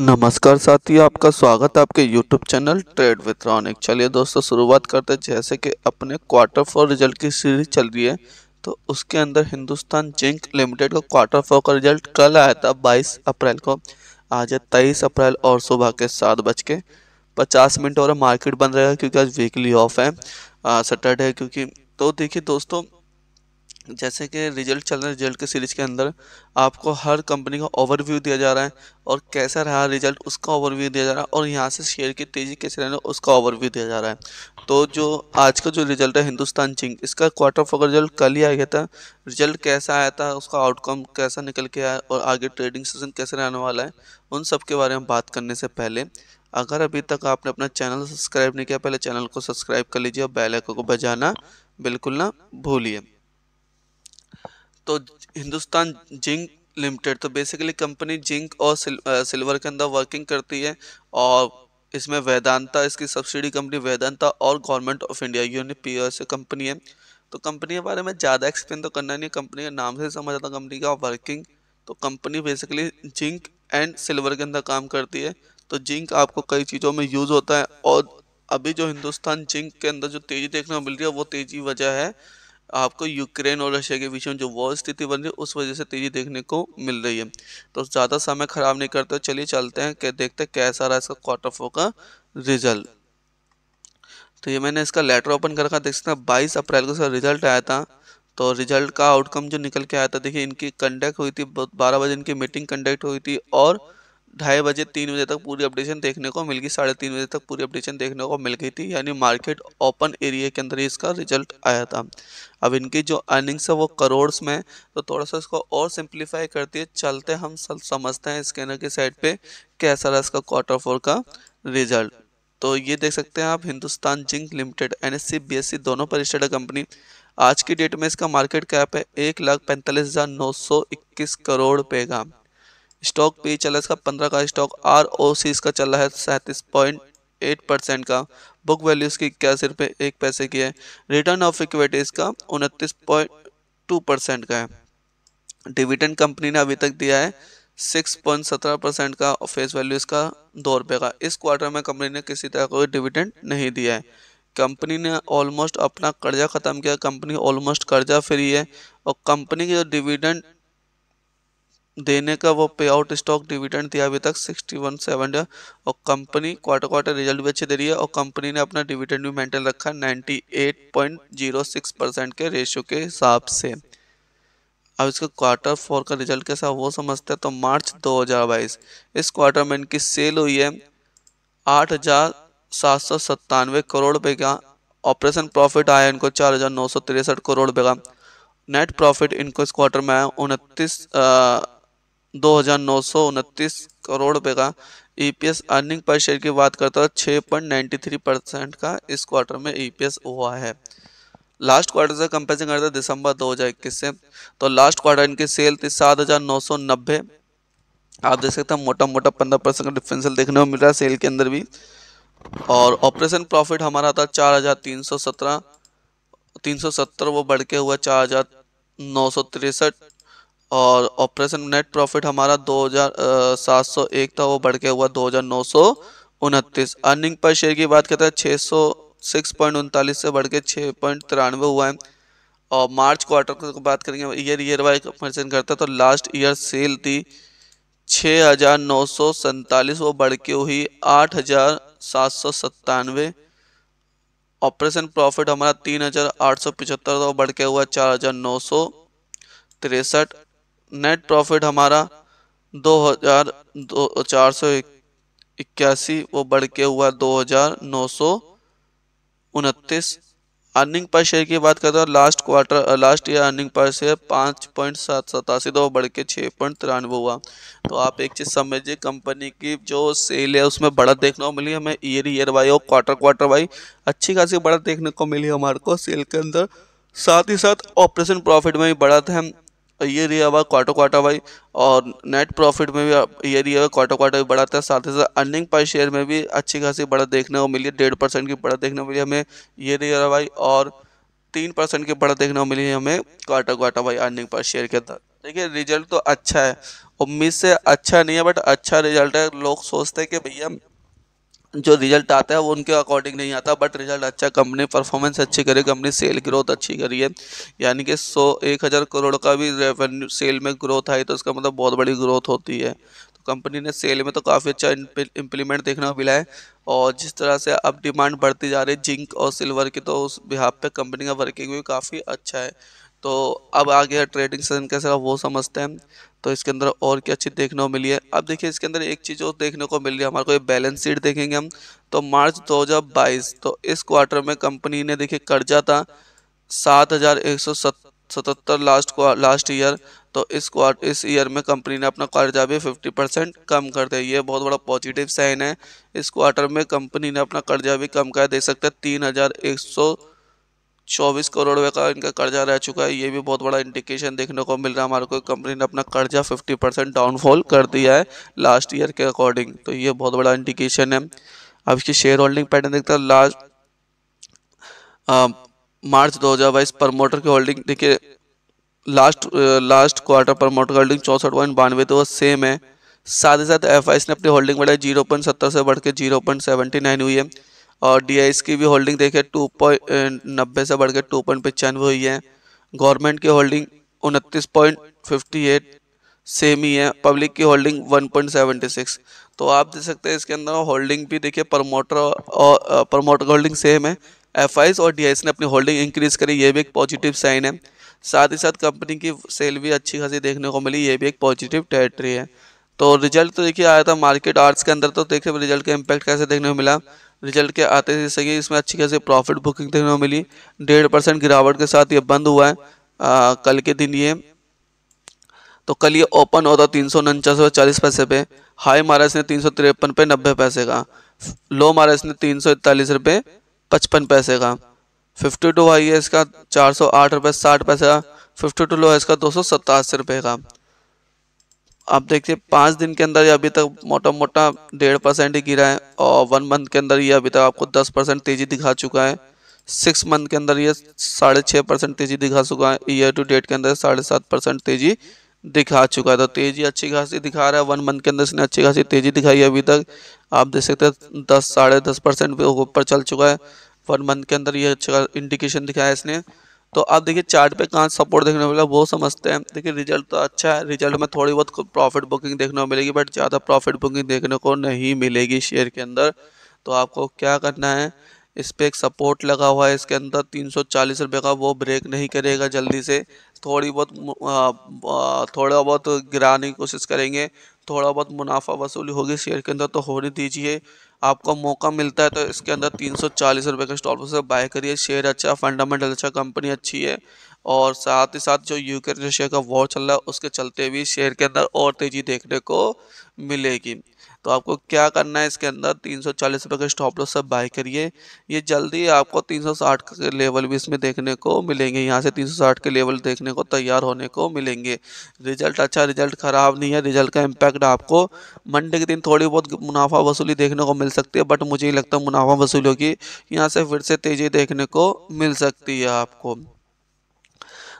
नमस्कार साथियों आपका स्वागत है आपके YouTube channel trade with Ronik चलिए दोस्तों शुरुआत करते हैं जैसे कि अपने क्वार्टर फोर रिजल्ट की सीरीज चल रही है तो उसके अंदर हिंदुस्तान जिंक लिमिटेड का क्वार्टर फोर का रिजल्ट कल आया था 22 अप्रैल को आज है तेईस अप्रैल और सुबह के सात बज के पचास मिनट और मार्केट बंद रहेगा क्योंकि आज वीकली ऑफ है सैटरडे क्योंकि तो देखिए दोस्तों जैसे कि रिजल्ट चल रहा है रिजल्ट के सीरीज़ के अंदर आपको हर कंपनी का ओवरव्यू दिया जा रहा है और कैसा रहा रिजल्ट उसका ओवरव्यू दिया जा रहा है और यहाँ से शेयर की तेज़ी कैसे रहना उसका ओवरव्यू दिया जा रहा है तो जो आज का जो रिजल्ट है हिंदुस्तान चिंग इसका क्वार्टर फोर रिजल्ट कल ही आ गया था रिजल्ट कैसा आया था उसका आउटकम कैसा निकल के आया और आगे ट्रेडिंग सेशन कैसे रहने वाला है उन सब के बारे में बात करने से पहले अगर अभी तक आपने अपना चैनल सब्सक्राइब नहीं किया पहले चैनल को सब्सक्राइब कर लीजिए और बेल आइकन को बजाना बिल्कुल ना भूलिए तो हिंदुस्तान जिंक लिमिटेड तो बेसिकली कंपनी जिंक और सिल, आ, सिल्वर के अंदर वर्किंग करती है और इसमें वेदांता इसकी सब्सिडी कंपनी वेदांता और गवर्नमेंट ऑफ इंडिया यूनि पी से कंपनी है तो कंपनी के बारे में ज़्यादा एक्सप्लेन तो करना नहीं कंपनी का नाम से समझ आता कंपनी का वर्किंग तो company basically zinc and silver के अंदर काम करती है तो जिंक आपको कई चीज़ों में यूज़ होता है और अभी जो हिंदुस्तान जिंक के अंदर जो तेज़ी देखने को मिल रही है वो तेज़ी वजह है आपको यूक्रेन और रशिया के बीच में जो वॉर स्थिति बन रही है उस वजह से तेज़ी देखने को मिल रही है तो ज़्यादा समय ख़राब नहीं करते चलिए चलते हैं क्या देखते हैं कैसा रहा इसका क्वार्टर फोर का रिजल्ट तो ये मैंने इसका लेटर ओपन कर रखा देख सकते हैं बाईस अप्रैल को इसका रिजल्ट आया था तो रिजल्ट का आउटकम जो निकल के आया था देखिए इनकी कंडक्ट हुई थी बारह बजे इनकी मीटिंग कंडक्ट हुई थी और ढाई बजे तीन बजे तक पूरी अपडेशन देखने को मिल गई साढ़े तीन बजे तक पूरी अपडेशन देखने को मिल गई थी यानी मार्केट ओपन एरिया के अंदर ही इसका रिजल्ट आया था अब इनकी जो अर्निंग्स है वो करोड़्स में तो थोड़ा सा इसको और सिंप्लीफाई करती है चलते हम समझते हैं स्कैनर की साइड पर कैसा रहा इसका क्वार्टर फोर का रिजल्ट तो ये देख सकते हैं आप Hindustan zinc limited N S E B S E दोनों पर कंपनी आज की डेट में इसका मार्केट कैप है एक लाख पैंतालीस हज़ार नौ सौ इक्कीस करोड़ रुपये का स्टॉक पे चल रहा है इसका पंद्रह का स्टॉक आर ओ सी इसका चल रहा है सैंतीस पॉइंट एट परसेंट का बुक वैल्यू इसकी इक्यासी रुपये एक पैसे की है रिटर्न ऑफ इक्विटी इसका उनतीस पॉइंट टू परसेंट का है डिविडेंड कंपनी ने अभी तक दिया है सिक्स पॉइंट सत्रह परसेंट का और फेस वैल्यू इसका दो रुपये का इस क्वार्टर में कंपनी ने किसी तरह कोई डिविडेंड नहीं दिया है कंपनी ने ऑलमोस्ट अपना कर्जा ख़त्म किया कंपनी ऑलमोस्ट कर्जा फ्री है और कंपनी के जो डिविडेंड देने का वो पे आउट स्टॉक डिविडेंड दिया अभी तक सिक्सटी वन सेवन है और कंपनी क्वार्टर क्वार्टर रिजल्ट भी अच्छे दे रही है और कंपनी ने अपना डिविडेंड भी मेंटेन रखा ninety eight point zero six percent के रेशियो के हिसाब से अब इसके क्वार्टर फोर का रिजल्ट कैसा वो समझते हैं तो मार्च 2022 इस क्वार्टर में इनकी सेल हुई है आठ हजार सात सौ सत्तानवे करोड़ रुपये का ऑपरेशन प्रॉफिट आया इनको चार हजार नौ सौ तिरसठ करोड़ रुपये का नेट प्रॉफिट इनको इस क्वार्टर में आया उनतीस 2929 करोड़ रुपए का ईपीएस अर्निंग पर शेयर की बात करता है छः पॉइंट परसेंट का इस क्वार्टर में ईपीएस e हुआ है लास्ट क्वार्टर से कंपेरिजन करते हैं दिसंबर 2021 से तो लास्ट क्वार्टर इनकी सेल थी सात आप देख सकते हैं मोटा मोटा पंद्रह परसेंट का डिफरेंशियल देखने को मिल रहा है सेल के अंदर भी और ऑपरेशन प्रॉफिट हमारा था चार हज़ार तीन सौ सत्रह तीन सौ सत्तर वो बढ़ के हुआ चार हज़ार नौ सौ तिरसठ और ऑपरेशन नेट प्रॉफिट हमारा दो हजार सात सौ एक था वो बढ़ के हुआ दो हजार नौ सौ उनतीस अर्निंग पर शेयर की बात करते हैं छः सौ सिक्स पॉइंट उनतालीस से बढ़ के छः पॉइंट तिरानवे हुआ है और मार्च क्वार्टर की बात करेंगे ईयर ईयर वाइज कंपेरिजन करते हैं तो लास्ट ईयर सेल थी छः हज़ार नौ सौ सैंतालीस वो बढ़ के हुई आठ हज़ार सात सौ सत्तानवे ऑपरेशन प्रॉफिट हमारा तीन हज़ार आठ सौ पिचहत्तर था वो बढ़ के हुआ चार हज़ार नौ सौ तिरसठ नेट प्रॉफिट हमारा दो हजार दो चार सौ इक्यासी वो बढ़ के हुआ दो हजार नौ सौ उनतीस अर्निंग पर शेयर की बात करते हैं last quarter last year earning per share पाँच पॉइंट सात सतासी तो बढ़ के छः पॉइंट तिरानवे हुआ तो आप एक चीज़ समझिए कंपनी की जो सेल है उसमें बढ़त देखने को मिली हमें ईयर ईयर वाई और क्वार्टर क्वार्टर वाई अच्छी खासी बढ़त देखने को मिली हमारे को सेल के अंदर साथ ही साथ ऑपरेशन प्रॉफिट में भी बढ़त है ये रिया हुआ क्वार्टर क्वार्टर वाई और नेट प्रॉफिट में भी ये रिया हुआ क्वार्टर क्वार्टर भी बढ़ाता है साथ ही साथ अर्निंग पर शेयर में भी अच्छी खासी बढ़त देखने को मिली है डेढ़ परसेंट की बढ़त देखने को मिली हमें ये रिया हुआ वाई और तीन परसेंट की बढ़त देखने को मिली है हमें quarter quarter Y earning per share के अंदर देखिए रिजल्ट तो अच्छा है उम्मीद से अच्छा नहीं है बट अच्छा रिजल्ट है लोग सोचते हैं कि भैया जो रिजल्ट आता है वो उनके अकॉर्डिंग नहीं आता बट रिजल्ट अच्छा कंपनी परफॉर्मेंस अच्छी करी कंपनी सेल ग्रोथ अच्छी करी है यानी कि सौ एक हज़ार करोड़ का भी रेवेन्यू सेल में ग्रोथ आई तो इसका मतलब बहुत बड़ी ग्रोथ होती है तो कंपनी ने सेल में तो काफ़ी अच्छा इंप्लीमेंट देखने को मिला है और जिस तरह से अब डिमांड बढ़ती जा रही है जिंक और सिल्वर की तो उस बिहार पे कंपनी का वर्किंग भी काफ़ी अच्छा है तो अब आ गया ट्रेडिंग सेशन कैसे वो समझते हैं तो इसके अंदर और क्या चीज़ देखने को मिली है अब देखिए इसके अंदर एक चीज़ और देखने को मिल रही है हमारे को ये बैलेंस शीट देखेंगे हम तो मार्च 2022 तो इस क्वार्टर में कंपनी ने देखिए कर्जा था सात हज़ार एक सौ सतहत्तर लास्ट लास्ट ईयर तो इस क्वार्टर इस ईयर में कंपनी ने अपना कर्जा भी 50 परसेंट कम कर दिया ये बहुत बड़ा पॉजिटिव साइन है इस क्वार्टर में कंपनी ने अपना कर्जा भी कम कर दे सकते हैं तीन हज़ार एक सौ चौबीस करोड़ रुपये का इनका कर्जा रह चुका है ये भी बहुत बड़ा इंडिकेशन देखने को मिल रहा है हमारे को कंपनी ने अपना कर्जा 50 परसेंट डाउनफॉल कर दिया है लास्ट ईयर के अकॉर्डिंग तो ये बहुत बड़ा इंडिकेशन है अब इसकी शेयर होल्डिंग पैटर्न देखते हैं लास्ट मार्च 2022 प्रमोटर की होल्डिंग देखिए लास्ट लास्ट क्वार्टर प्रमोटर की होल्डिंग चौंसठ पॉइंट बानवे तो वो सेम है साथ ही साथ एफ ने अपनी होल्डिंग बढ़ाई जीरो पॉइंट सत्तर से बढ़ के जीरो पॉइंट सेवेंटी नाइन हुई है और डी की भी होल्डिंग देखिए टू नब्बे से बढ़ के टू पॉइंट हुई है गवर्नमेंट की होल्डिंग उनतीस पॉइंट फिफ्टी एट सेम ही है पब्लिक की होल्डिंग 1.76 तो आप देख सकते हैं इसके अंदर होल्डिंग भी देखिए प्रमोटर और प्रमोटर होल्डिंग सेम है एफ और डी ने अपनी होल्डिंग इंक्रीज करी ये भी एक पॉजिटिव साइन है साथ ही साथ कंपनी की सेल भी अच्छी खासी देखने को मिली ये भी एक पॉजिटिव टेरेटरी है तो रिजल्ट तो देखिए आया था मार्केट आर्ट्स के अंदर तो देखिए रिजल्ट का इम्पैक्ट कैसे देखने को मिला रिजल्ट के आते ही सही इसमें अच्छी खासी प्रॉफिट बुकिंग देखने को मिली डेढ़ परसेंट गिरावट के साथ ये बंद हुआ है आ, कल के दिन ये तो कल ये ओपन होता तीन सौ उनचास चालीस पैसे पे हाई मारा इसने तीन सौ तिरपन पे नब्बे पैसे का लो मारा इसने तीन सौ इकतालीस रुपये पचपन पैसे का फिफ्टी टू हाई है इसका चार सौ आठ रुपये साठ पैसे का फिफ्टी टू लो है इसका दो सौ सत्तासी रुपये का आप देखिए पाँच दिन के अंदर ये अभी तक मोटा मोटा डेढ़ परसेंट ही गिरा है और वन मंथ के अंदर ये अभी तक आपको दस परसेंट तेज़ी दिखा चुका है सिक्स मंथ के अंदर ये साढ़े छः परसेंट तेज़ी दिखा चुका है ईयर टू डेट के अंदर साढ़े सात परसेंट तेज़ी दिखा चुका है तो तेज़ी अच्छी खासी दिखा रहा है वन मंथ के अंदर इसने अच्छी खासी तेज़ी दिखाई है अभी तक आप देख सकते हैं दस साढ़े दस परसेंट ऊपर चल चुका है वन मंथ के अंदर ये अच्छा इंडिकेशन दिखाया इसने तो आप देखिए चार्ट पे कहाँ सपोर्ट देखने को मिला वो समझते हैं देखिए रिजल्ट तो अच्छा है रिजल्ट में थोड़ी बहुत प्रॉफिट बुकिंग देखने को मिलेगी बट ज़्यादा प्रॉफिट बुकिंग देखने को नहीं मिलेगी शेयर के अंदर तो आपको क्या करना है इस पर एक सपोर्ट लगा हुआ है इसके अंदर तीन सौ चालीस रुपये का वो ब्रेक नहीं करेगा जल्दी से थोड़ी बहुत थोड़ा बहुत गिराने की कोशिश करेंगे थोड़ा बहुत मुनाफा वसूली होगी शेयर के अंदर तो होने दीजिए आपको मौका मिलता है तो इसके अंदर तीन सौ चालीस रुपये का स्टॉक से बाय करिए शेयर अच्छा फंडामेंटल अच्छा कंपनी अच्छी है और साथ ही साथ जो यूक्रेन शेयर का वॉर चल रहा है उसके चलते भी शेयर के अंदर और तेज़ी देखने को मिलेगी तो आपको क्या करना है इसके अंदर तीन सौ चालीस रुपये का स्टॉप लॉस सब बाय करिए ये जल्दी आपको तीन सौ साठ के लेवल भी इसमें देखने को मिलेंगे यहाँ से तीन सौ साठ के लेवल देखने को तैयार होने को मिलेंगे रिजल्ट अच्छा रिजल्ट ख़राब नहीं है रिजल्ट का इम्पैक्ट आपको मंडे के दिन थोड़ी बहुत मुनाफा वसूली देखने को मिल सकती है बट मुझे लगता है मुनाफा वसूली होगी यहाँ से फिर से तेज़ी देखने को मिल सकती है आपको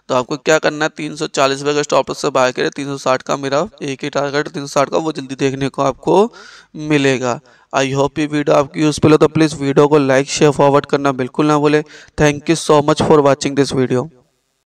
तो आपको क्या करना है तीन सौ चालीस रुपये का स्टॉप लॉस से बाय करें तीन सौ साठ का मेरा एक ही टारगेट तीन सौ साठ का वो जल्दी देखने को आपको मिलेगा आई होप ये वीडियो आपकी यूजफुल हो तो प्लीज़ वीडियो को लाइक शेयर फॉरवर्ड करना बिल्कुल ना भूलें thank you so much for watching this video